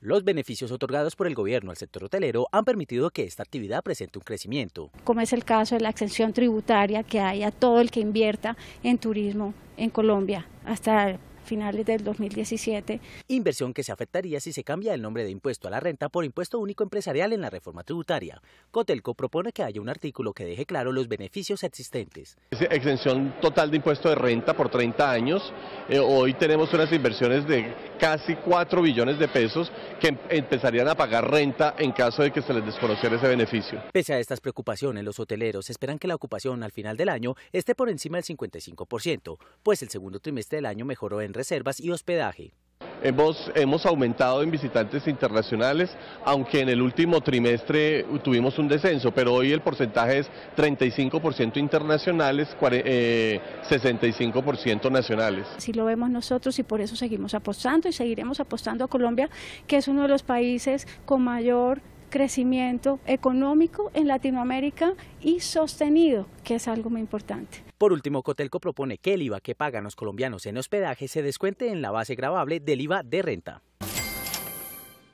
Los beneficios otorgados por el gobierno al sector hotelero han permitido que esta actividad presente un crecimiento. Como es el caso de la exención tributaria que hay a todo el que invierta en turismo en Colombia, hasta finales del 2017. Inversión que se afectaría si se cambia el nombre de impuesto a la renta por impuesto único empresarial en la reforma tributaria. Cotelco propone que haya un artículo que deje claro los beneficios existentes. Exención total de impuesto de renta por 30 años. Eh, hoy tenemos unas inversiones de casi 4 billones de pesos que empezarían a pagar renta en caso de que se les desconociera ese beneficio. Pese a estas preocupaciones, los hoteleros esperan que la ocupación al final del año esté por encima del 55%, pues el segundo trimestre del año mejoró en reservas y hospedaje. Hemos, hemos, aumentado en visitantes internacionales, aunque en el último trimestre tuvimos un descenso, pero hoy el porcentaje es 35% internacionales, 65% eh, nacionales. Así lo vemos nosotros y por eso seguimos apostando y seguiremos apostando a Colombia, que es uno de los países con mayor crecimiento económico en Latinoamérica y sostenido, que es algo muy importante. Por último, Cotelco propone que el IVA que pagan los colombianos en hospedaje se descuente en la base gravable del IVA de renta.